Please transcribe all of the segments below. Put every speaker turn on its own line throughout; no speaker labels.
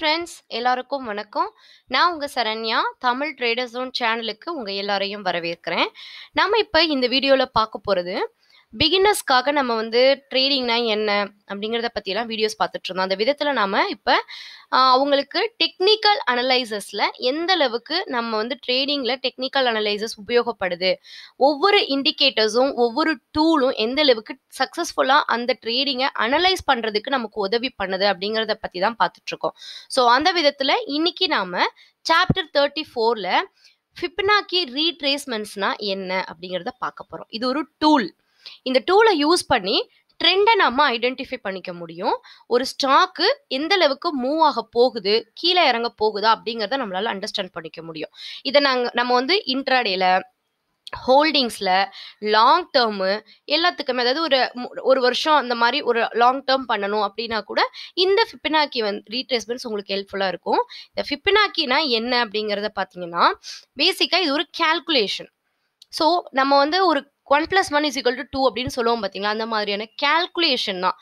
friends எல்லாருக்கும் வணக்கம் நான் உங்கள் சரண்யா தமிழ் ட்ரேடர்ஸோன் சேனலுக்கு உங்கள் எல்லாரையும் வரவேற்கிறேன் நம்ம இப்போ இந்த வீடியோவில் பார்க்க போகிறது பிகினர்ஸ்க்காக நம்ம வந்து ட்ரேடிங்னா என்ன அப்படிங்கிறத பற்றியெல்லாம் வீடியோஸ் பார்த்துட்டு இருந்தோம் அந்த விதத்தில் நாம் இப்போ அவங்களுக்கு டெக்னிக்கல் அனலைசஸில் எந்த அளவுக்கு நம்ம வந்து ட்ரேடிங்கில் டெக்னிக்கல் அனலைசஸ் உபயோகப்படுது ஒவ்வொரு இண்டிகேட்டர்ஸும் ஒவ்வொரு டூலும் எந்த அளவுக்கு சக்ஸஸ்ஃபுல்லாக அந்த ட்ரேடிங்கை அனலைஸ் பண்ணுறதுக்கு நமக்கு உதவி பண்ணுது அப்படிங்கிறத பற்றி தான் பார்த்துட்ருக்கோம் ஸோ அந்த விதத்தில் இன்னைக்கு நாம் சாப்டர் தேர்ட்டி ஃபோரில் ஃபிப்னாக்கி ரீட்ரேஸ்மெண்ட்ஸ்னால் என்ன அப்படிங்கிறத பார்க்க போகிறோம் இது ஒரு டூல் இந்த டூலை யூஸ் பண்ணி ட்ரெண்டை நம்ம ஐடென்டிஃபை பண்ணிக்க முடியும் ஒரு ஸ்டாக்கு எந்த அளவுக்கு மூவ் ஆக போகுது கீழே இறங்க போகுதா அப்படிங்கிறத நம்மளால அண்டர்ஸ்டாண்ட் பண்ணிக்க முடியும் இதை நாங்கள் நம்ம வந்து இன்ட்ராடேல ஹோல்டிங்ஸில் லாங் டேர்மு எல்லாத்துக்குமே அதாவது ஒரு ஒரு வருஷம் அந்த மாதிரி ஒரு லாங் டேர்ம் பண்ணணும் அப்படின்னா கூட இந்த ஃபிப்பினாக்கி வந்து ரீட்ரேஸ்மெண்ட்ஸ் உங்களுக்கு ஹெல்ப்ஃபுல்லாக இருக்கும் இந்த ஃபிப்பினாக்கினா என்ன அப்படிங்கிறத பார்த்தீங்கன்னா பேசிக்காக இது ஒரு கேல்குலேஷன் ஸோ நம்ம வந்து ஒரு one plus one is equal to two அப்படின்னு சொல்லுவோம் பார்த்தீங்களா அந்த மாதிரியான கேல்குலேஷன் தான்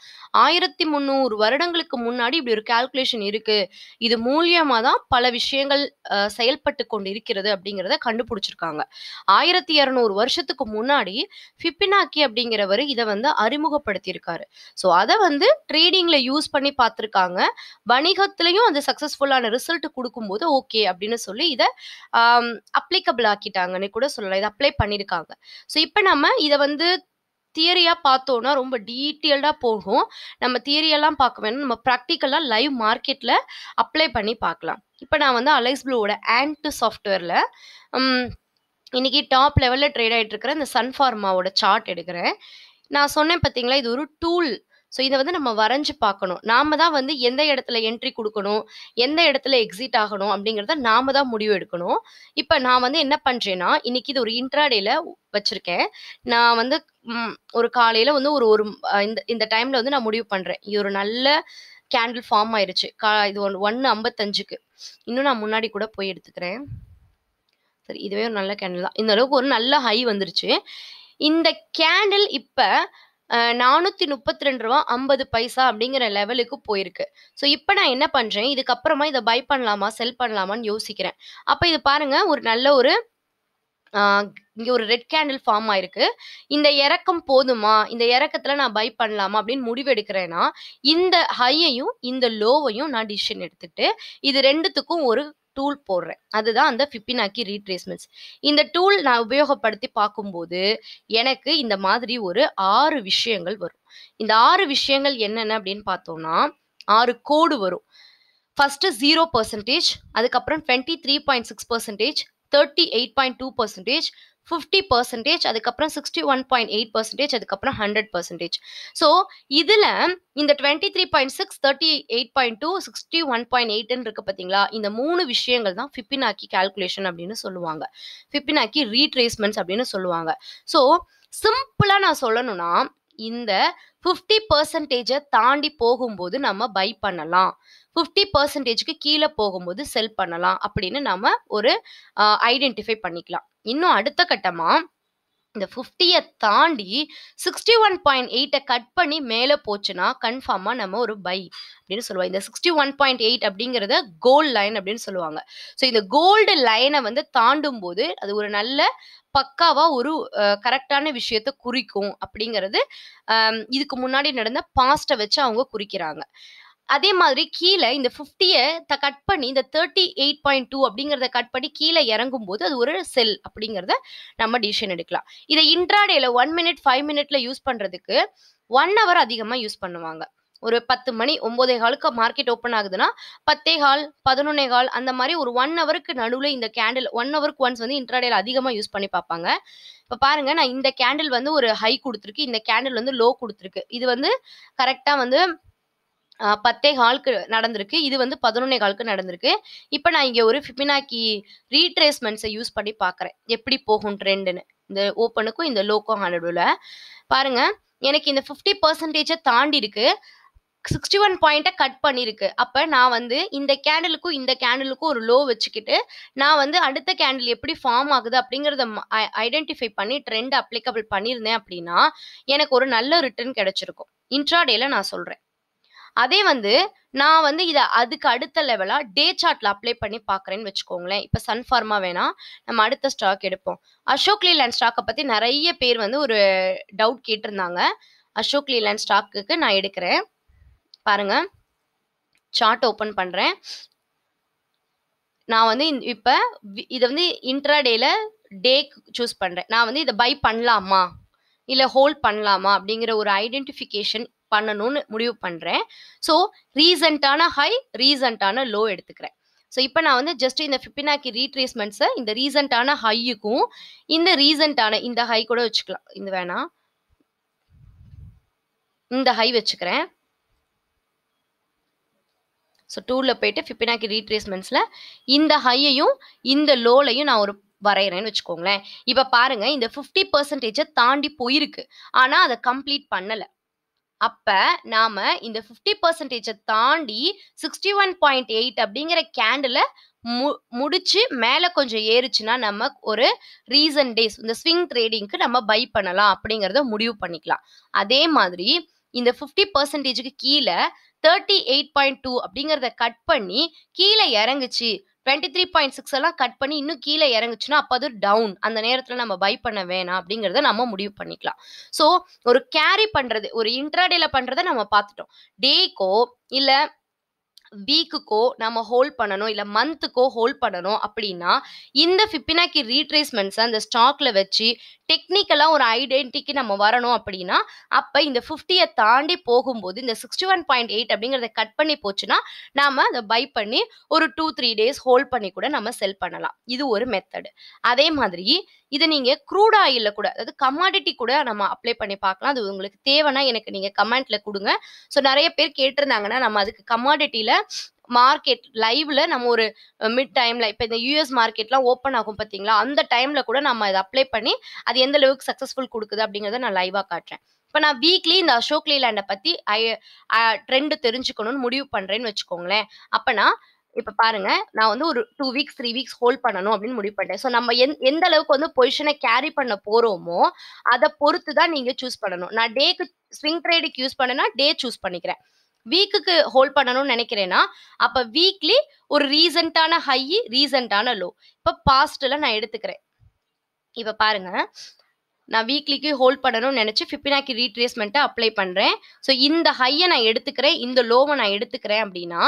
ஆயிரத்தி முந்நூறு வருடங்களுக்கு முன்னாடி இப்படி ஒரு கால்குலேஷன் இருக்கு இது மூலியமா தான் பல விஷயங்கள் செயல்பட்டு கொண்டு இருக்கிறது அப்படிங்கிறத கண்டுபிடிச்சிருக்காங்க ஆயிரத்தி இரநூறு வருஷத்துக்கு முன்னாடி ஃபிப்பினாக்கி அப்படிங்கிறவர் இதை வந்து அறிமுகப்படுத்தியிருக்காரு ஸோ அதை வந்து ட்ரேடிங்ல யூஸ் பண்ணி பார்த்துருக்காங்க வணிகத்திலையும் அது சக்சஸ்ஃபுல்லான ரிசல்ட் கொடுக்கும்போது ஓகே அப்படின்னு சொல்லி இதை அப்ளிகபிள் ஆக்கிட்டாங்கன்னு கூட சொல்லலாம் இதை அப்ளை பண்ணியிருக்காங்க ஸோ இப்போ நம்ம இதை வந்து தியரியாக பார்த்தோன்னா ரொம்ப டீட்டெயில்டாக போகும் நம்ம தியரியெல்லாம் பார்க்க வேணும் நம்ம ப்ராக்டிக்கலாக லைவ் மார்க்கெட்டில் அப்ளை பண்ணி பார்க்கலாம் இப்போ நான் வந்து அலைஸ் ப்ளூவோட ஆண்ட் சாஃப்ட்வேரில் இன்றைக்கி டாப் லெவலில் ட்ரேட் ஆகிட்டு இருக்கிற இந்த சன்ஃபார்மாவோட சார்ட் எடுக்கிறேன் நான் சொன்னேன் பார்த்தீங்களா இது ஒரு டூல் ஸோ இதை வந்து நம்ம வரைஞ்சு பார்க்கணும் நாம தான் வந்து எந்த இடத்துல என்ட்ரி கொடுக்கணும் எந்த இடத்துல எக்ஸிட் ஆகணும் அப்படிங்கிறத நாம தான் முடிவு எடுக்கணும் இப்போ நான் வந்து என்ன பண்ணுறேன்னா இன்னைக்கு இது ஒரு இன்ட்ராடேல வச்சிருக்கேன் நான் வந்து ஒரு காலையில் வந்து ஒரு ஒரு இந்த இந்த டைம்ல வந்து நான் முடிவு பண்ணுறேன் இது ஒரு நல்ல கேண்டில் ஃபார்ம் ஆயிடுச்சு கா இது ஒன் ஒன்று ஐம்பத்தஞ்சுக்கு இன்னும் நான் முன்னாடி கூட போய் எடுத்துக்கிறேன் சரி இதுவே ஒரு நல்ல கேண்டில் தான் இந்த அளவுக்கு ஒரு நல்ல ஹை வந்துருச்சு இந்த கேண்டில் இப்போ நானூற்றி முப்பத்தி ரெண்டு ரூபா ஐம்பது பைசா அப்படிங்கிற லெவலுக்கு போயிருக்கு ஸோ இப்போ நான் என்ன பண்ணுறேன் இதுக்கப்புறமா இதை பை பண்ணலாமா செல் பண்ணலாமான்னு யோசிக்கிறேன் அப்போ இது பாருங்கள் ஒரு நல்ல ஒரு இங்கே ஒரு ரெட் கேண்டில் ஃபார்ம் ஆயிருக்கு இந்த இறக்கம் போதுமா இந்த இறக்கத்தில் நான் பை பண்ணலாமா அப்படின்னு முடிவு எடுக்கிறேன்னா இந்த ஹையையும் இந்த லோவையும் நான் டிசிஷன் எடுத்துட்டு இது ரெண்டுத்துக்கும் ஒரு டூல் போடுறேன் அதுதான் அந்த ஃபிப்பினாக்கி ரீட்ரேஸ்மெண்ட்ஸ் இந்த டூல் நான் உபயோகப்படுத்தி பார்க்கும்போது எனக்கு இந்த மாதிரி ஒரு ஆறு விஷயங்கள் வரும் இந்த ஆறு விஷயங்கள் என்னென்ன அப்படின்னு பார்த்தோம்னா ஆறு கோடு வரும் ஃபஸ்ட்டு ஜீரோ பர்சன்டேஜ் அதுக்கப்புறம் twenty three point six percentage thirty eight point two percentage fifty percentage அதுக்கப்புறம் sixty one point eight percentage அதுக்கப்புறம் ஹண்ட்ரட் பர்சன்டேஜ் ஸோ இதில் இந்த twenty three point six thirty eight point two sixty one point எயிட்னு இருக்கு பார்த்தீங்களா இந்த மூணு விஷயங்கள் தான் ஃபிப்பினாக்கி கால்குலேஷன் அப்படின்னு சொல்லுவாங்க ஃபிப்பினாக்கி ரீட்ரேஸ்மெண்ட்ஸ் அப்படின்னு சொல்லுவாங்க ஸோ சிம்பிளாக நான் சொல்லணும்னா இந்த ஃபிஃப்டி பர்சன்டேஜை தாண்டி போகும்போது நம்ம பை பண்ணலாம் ஃபிஃப்டி பர்சன்டேஜ்க்கு கீழே போகும்போது செல் பண்ணலாம் அப்படின்னு நம்ம ஒரு ஐடென்டிஃபை பண்ணிக்கலாம் இன்னும் அடுத்த கட்டமாக இந்த ஃபிஃப்டியை தாண்டி சிக்ஸ்டி ஒன் பாயிண்ட் எயிட்டை கட் பண்ணி மேலே போச்சுன்னா கன்ஃபார்மாக நம்ம ஒரு பை அப்படின்னு சொல்லுவோம் இந்த சிக்ஸ்டி ஒன் பாயிண்ட் எயிட் அப்படிங்கிறத கோல்டு லைன் அப்படின்னு சொல்லுவாங்க ஸோ இந்த கோல்டு லைனை வந்து தாண்டும் போது அது ஒரு நல்ல பக்காவாக ஒரு கரெக்டான விஷயத்த குறிக்கும் அப்படிங்கிறது இதுக்கு முன்னாடி நடந்த பாஸ்ட்டை வச்சு அவங்க குறிக்கிறாங்க அதே மாதிரி கீழே இந்த ஃபிஃப்டியை கட் பண்ணி இந்த தேர்ட்டி எயிட் பாயிண்ட் டூ அப்படிங்கிறத கட் பண்ணி கீழே இறங்கும் போது அது ஒரு செல் அப்படிங்கிறத நம்ம டிசிஷன் எடுக்கலாம் இதை இன்ட்ராடேல ஒன் மினிட் ஃபைவ் மினிட்ல யூஸ் பண்றதுக்கு ஒன் ஹவர் அதிகமாக யூஸ் பண்ணுவாங்க ஒரு பத்து மணி ஒன்பதே காலுக்கு மார்க்கெட் ஓப்பன் ஆகுதுன்னா பத்தே கால் பதினொன்னே கால் அந்த மாதிரி ஒரு ஒன் ஹவருக்கு நடுவில் இந்த கேண்டில் ஒன் ஹவருக்கு ஒன்ஸ் வந்து இன்ட்ராடேல அதிகமாக யூஸ் பண்ணி பார்ப்பாங்க இப்போ பாருங்க நான் இந்த கேண்டில் வந்து ஒரு ஹை கொடுத்துருக்கு இந்த கேண்டில் வந்து லோ கொடுத்துருக்கு இது வந்து கரெக்டாக வந்து பத்தே காலுக்கு நடந்திருக்கு இது வந்து பதினொன்னே காலுக்கு நடந்திருக்கு இப்போ நான் இங்கே ஒரு ஃபிபினாக்கி ரீட்ரேஸ்மெண்ட்ஸை யூஸ் பண்ணி பார்க்குறேன் எப்படி போகும் ட்ரெண்டுன்னு இந்த ஓப்பனுக்கும் இந்த லோக்கோ ஹண்ட்ரடுல பாருங்க எனக்கு இந்த ஃபிஃப்டி பர்சன்டேஜை தாண்டி இருக்கு சிக்ஸ்டி ஒன் பாயிண்ட்டை கட் பண்ணியிருக்கு அப்போ நான் வந்து இந்த கேண்டிலுக்கும் இந்த கேண்டிலுக்கும் ஒரு லோ வச்சுக்கிட்டு நான் வந்து அடுத்த கேண்டில் எப்படி ஃபார்ம் ஆகுது அப்படிங்கிறத ஐடென்டிஃபை பண்ணி ட்ரெண்ட் அப்ளிகபிள் பண்ணியிருந்தேன் அப்படின்னா எனக்கு ஒரு நல்ல ரிட்டர்ன் கிடைச்சிருக்கும் இன்ட்ராடேல நான் சொல்கிறேன் அதே வந்து நான் வந்து இதை அதுக்கு அடுத்த லெவலாக டே சார்ட்டில் அப்ளை பண்ணி பார்க்குறேன்னு வச்சுக்கோங்களேன் இப்போ சன்ஃபார்மா வேணால் நம்ம அடுத்த ஸ்டாக் எடுப்போம் அசோக் லீலேண்ட் ஸ்டாக்கை பற்றி நிறைய பேர் வந்து ஒரு டவுட் கேட்டிருந்தாங்க அசோக் லீலேண்ட் ஸ்டாக்குக்கு நான் எடுக்கிறேன் பாருங்கள் சார்ட் ஓப்பன் பண்ணுறேன் நான் வந்து இப்போ இதை வந்து இன்ட்ராடேல டே சூஸ் பண்ணுறேன் நான் வந்து இதை பை பண்ணலாமா இல்லை ஹோல்ட் பண்ணலாமா அப்படிங்கிற ஒரு ஐடென்டிஃபிகேஷன் பண்ணணும்னு முடிவு பண்ணுறேன் ஸோ ரீசண்டான ஹை ரீசண்டான லோ எடுத்துக்கிறேன் ஸோ இப்போ நான் வந்து ஜஸ்ட் இந்த ஃபிப்பினாக்கி ரீட்ரேஸ்மெண்ட்ஸை இந்த ரீசண்டான ஹையுக்கும் இந்த ரீசண்டான இந்த ஹை கூட வச்சுக்கலாம் இந்த வேணாம் இந்த ஹை வச்சுக்கிறேன் ஸோ டூரில் போயிட்டு ஃபிப்பினாக்கி ரீட்ரேஸ்மெண்ட்ஸில் இந்த ஹையையும் இந்த லோலையும் நான் ஒரு வரைகிறேன்னு வச்சுக்கோங்களேன் இப்போ பாருங்கள் இந்த ஃபிஃப்டி பர்சன்டேஜை தாண்டி போயிருக்கு ஆனால் அதை கம்ப்ளீட் பண்ணலை அப்ப நாம இந்த ஃபிஃப்டி பர்சன்டேஜை தாண்டி சிக்ஸ்டி ஒன் பாயிண்ட் எயிட் அப்படிங்கிற கேண்டில் மு முடிச்சு மேலே கொஞ்சம் ஏறுச்சுன்னா நம்ம ஒரு ரீசன் டேஸ் இந்த ஸ்விங் ட்ரேடிங்க்கு நம்ம பை பண்ணலாம் அப்படிங்கிறத முடிவு பண்ணிக்கலாம் அதே மாதிரி இந்த ஃபிஃப்டி பர்சன்டேஜுக்கு கீழே தேர்ட்டி எயிட் பாயிண்ட் டூ அப்படிங்கிறத கட் பண்ணி கீழே இறங்குச்சு டுவெண்ட்டி த்ரீ பாயிண்ட் சிக்ஸ் எல்லாம் கட் பண்ணி இன்னும் கீழே இறங்குச்சுன்னா அப்போ அது டவுன் அந்த நேரத்தில் நம்ம பை பண்ண வேணாம் அப்படிங்கிறத நம்ம முடிவு பண்ணிக்கலாம் ஸோ ஒரு கேரி பண்ணுறது ஒரு இன்ட்ராடேல பண்ணுறத நம்ம பார்த்துட்டோம் டேக்கோ இல்லை வீக்குக்கோ நம்ம ஹோல்ட் பண்ணணும் இல்லை மந்த்துக்கோ ஹோல்ட் பண்ணணும் அப்படின்னா இந்த ஃபிப்பினாக்கி ரீட்ரேஸ்மெண்ட்ஸை அந்த ஸ்டாக்ல வச்சு டெக்னிக்கலாக ஒரு ஐடென்டிக்கு நம்ம வரணும் அப்படின்னா அப்போ இந்த ஃபிஃப்டியை தாண்டி போகும்போது இந்த சிக்ஸ்டி ஒன் பாயிண்ட் எயிட் அப்படிங்கிறத கட் பண்ணி போச்சுன்னா நாம் அதை பை பண்ணி ஒரு டூ த்ரீ டேஸ் ஹோல்ட் பண்ணி கூட நம்ம செல் பண்ணலாம் இது ஒரு மெத்தடு அதே மாதிரி இதை நீங்கள் க்ரூட் ஆயிலில் கூட அதாவது கமாடிட்டி கூட நம்ம அப்ளை பண்ணி பார்க்கலாம் அது உங்களுக்கு தேவைன்னா எனக்கு நீங்கள் கமெண்ட்டில் கொடுங்க ஸோ நிறைய பேர் கேட்டிருந்தாங்கன்னா நம்ம அதுக்கு கமாடிட்டியில் மார்க்கெட் லைவ்ல நம்ம ஒரு மிட் டைம்ல இப்போ இந்த யூஎஸ் மார்க்கெட்லாம் ஓப்பன் ஆகும் பார்த்தீங்களா அந்த டைம்ல கூட நம்ம இதை அப்ளை பண்ணி அது எந்த அளவுக்கு சக்ஸஸ்ஃபுல் கொடுக்குது அப்படிங்கிறத நான் லைவாக காட்டுறேன் இப்போ நான் வீக்லி இந்த அசோக் லீலாண்டை பற்றி ஐ ட்ரெண்டு தெரிஞ்சுக்கணும்னு முடிவு பண்ணுறேன்னு வச்சுக்கோங்களேன் அப்பனா இப்போ பாருங்க நான் வந்து ஒரு two weeks three weeks hold பண்ணணும் அப்படின்னு முடிவு பண்ணிட்டேன் ஸோ நம்ம எந்த அளவுக்கு வந்து பொசிஷனை கேரி பண்ண போறோமோ அதை பொறுத்து தான் நீங்க சூஸ் பண்ணணும் நான் டேக்கு ஸ்விங் ட்ரேடுக்கு யூஸ் பண்ணேன்னா டே சூஸ் பண்ணிக்கிறேன் வீக்குக்கு ஹோல்ட் பண்ணணும்னு நினைக்கிறேன்னா அப்போ வீக்லி ஒரு ரீசண்டான ஹை ரீசண்டான லோ இப்போ பாஸ்ட்ல நான் எடுத்துக்கிறேன் இப்போ பாருங்க நான் வீக்லிக்கு ஹோல்ட் பண்ணணும்னு நினச்சி ஃபிப்பினாக்கி ரீட்ரேஸ்மெண்ட்டை அப்ளை பண்ணுறேன் ஸோ இந்த ஹையை நான் எடுத்துக்கிறேன் இந்த லோவை நான் எடுத்துக்கிறேன் அப்படின்னா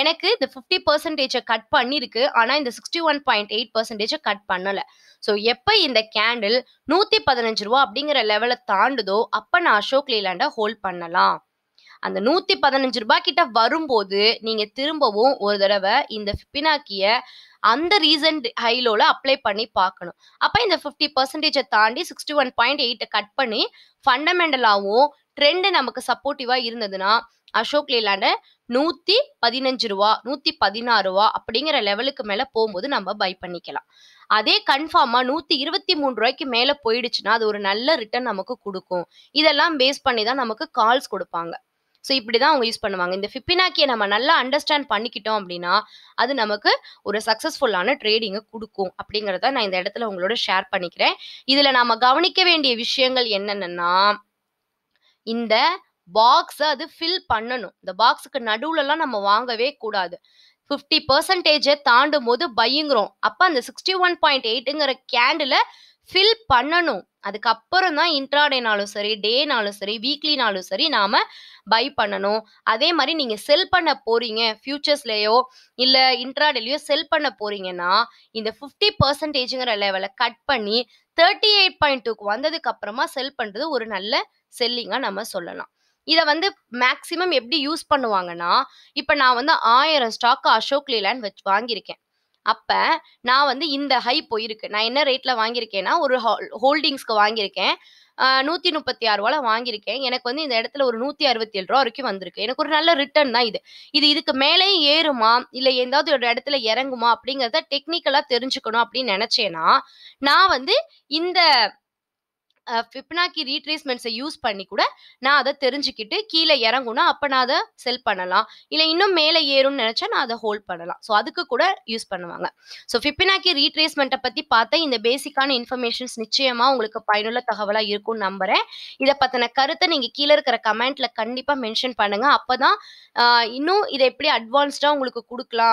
எனக்கு இந்த ஃபிஃப்டி பர்சன்டேஜை கட் பண்ணியிருக்கு ஆனால் இந்த சிக்ஸ்டி ஒன் பாயிண்ட் எயிட் பர்சன்டேஜை கட் பண்ணலை ஸோ எப்போ இந்த கேண்டில் நூற்றி பதினஞ்சு ரூபா அப்படிங்கிற லெவலை தாண்டுதோ அப்போ நான் அசோக் லீலாண்டை ஹோல்ட் பண்ணலாம் அந்த நூத்தி பதினஞ்சு ரூபாய் கிட்ட வரும்போது நீங்க திரும்பவும் ஒரு தடவை இந்த பினாக்கிய அந்த ரீசன்ட் ஹைலோல அப்ளை பண்ணி பார்க்கணும் அப்ப இந்த ஃபிஃப்டி பர்சன்டேஜை தாண்டி சிக்ஸ்டி ஒன் பாயிண்ட் எயிட்டை கட் பண்ணி ஃபண்டமெண்டலாகவும் ட்ரெண்டு நமக்கு சப்போர்ட்டிவா இருந்ததுன்னா அசோக் லேலாண்ட நூத்தி பதினஞ்சு ரூபா நூத்தி பதினாறு ரூபா அப்படிங்கிற லெவலுக்கு மேல போகும்போது நம்ம பை பண்ணிக்கலாம் அதே கன்ஃபார்மா நூத்தி இருபத்தி மூணு ரூபாய்க்கு மேல போயிடுச்சுன்னா அது ஒரு நல்ல ரிட்டர்ன் நமக்கு கொடுக்கும் இதெல்லாம் பேஸ் பண்ணி தான் நமக்கு கால்ஸ் கொடுப்பாங்க ஸோ இப்படி தான் அவங்க யூஸ் பண்ணுவாங்க இந்த ஃபிப்பினாக்கியை நம்ம நல்லா அண்டர்ஸ்டாண்ட் பண்ணிக்கிட்டோம் அப்படின்னா அது நமக்கு ஒரு சக்ஸஸ்ஃபுல்லான ட்ரேடிங்கை கொடுக்கும் அப்படிங்கிறத நான் இந்த இடத்துல உங்களோட ஷேர் பண்ணிக்கிறேன் இதில் நாம் கவனிக்க வேண்டிய விஷயங்கள் என்னென்னா இந்த பாக்ஸை அது ஃபில் பண்ணணும் இந்த பாக்ஸுக்கு நடுவுலலாம் நம்ம வாங்கவே கூடாது ஃபிஃப்டி பர்சன்டேஜை தாண்டும் போது பயங்குறோம் அப்போ அந்த சிக்ஸ்டி ஒன் பாயிண்ட் எயிட்டுங்கிற கேண்டில் ஃபில் பண்ணணும் அதுக்கப்புறம் தான் இன்ட்ராடேனாலும் சரி டேனாலும் சரி வீக்லினாலும் சரி நாம் பை பண்ணணும் அதே மாதிரி நீங்கள் செல் பண்ண போகிறீங்க ஃபியூச்சர்ஸ்லேயோ இல்லை இன்ட்ராடேலயோ செல் பண்ண போகிறீங்கன்னா இந்த ஃபிஃப்டி பர்சன்டேஜ்ங்கிற லெவலை கட் பண்ணி தேர்ட்டி எயிட் பாயிண்ட் டூக்கு வந்ததுக்கு அப்புறமா செல் பண்ணுறது ஒரு நல்ல செல்லிங்காக நம்ம சொல்லலாம் இதை வந்து மேக்சிமம் எப்படி யூஸ் பண்ணுவாங்கன்னா இப்போ நான் வந்து ஆயிரம் ஸ்டாக் அசோக் லேலாண்ட் வச்சு வாங்கியிருக்கேன் அப்போ நான் வந்து இந்த ஹை போயிருக்கு நான் என்ன ரேட்டில் வாங்கியிருக்கேன்னா ஒரு ஹோல்டிங்ஸ்க்கு வாங்கியிருக்கேன் நூற்றி முப்பத்தி ஆறு ரூபால வாங்கியிருக்கேன் எனக்கு வந்து இந்த இடத்துல ஒரு நூற்றி அறுபத்தி ஏழு ரூபா வரைக்கும் வந்திருக்கு எனக்கு ஒரு நல்ல ரிட்டர்ன் தான் இது இது இதுக்கு மேலே ஏறுமா இல்லை ஏதாவது ஒரு இடத்துல இறங்குமா அப்படிங்கிறத டெக்னிக்கலாக தெரிஞ்சுக்கணும் அப்படின்னு நினச்சேன்னா நான் வந்து இந்த ஃபிப்னாக்கி ரீட்ரேஸ்மெண்ட்ஸை யூஸ் பண்ணி கூட நான் அதை தெரிஞ்சுக்கிட்டு கீழே இறங்குனா அப்போ நான் அதை செல் பண்ணலாம் இல்லை இன்னும் மேலே ஏறும்னு நினச்சா நான் அதை ஹோல்ட் பண்ணலாம் ஸோ அதுக்கு கூட யூஸ் பண்ணுவாங்க ஸோ ஃபிப்னாக்கி ரீட்ரேஸ்மெண்ட்டை பற்றி பார்த்தா இந்த பேசிக்கான இன்ஃபர்மேஷன்ஸ் நிச்சயமாக உங்களுக்கு பயனுள்ள தகவலாக இருக்கும்னு நம்புகிறேன் இதை பற்றின கருத்தை நீங்கள் கீழே இருக்கிற கமெண்ட்டில் கண்டிப்பாக மென்ஷன் பண்ணுங்கள் அப்போ தான் இன்னும் இதை எப்படி அட்வான்ஸ்டாக உங்களுக்கு கொடுக்கலாம்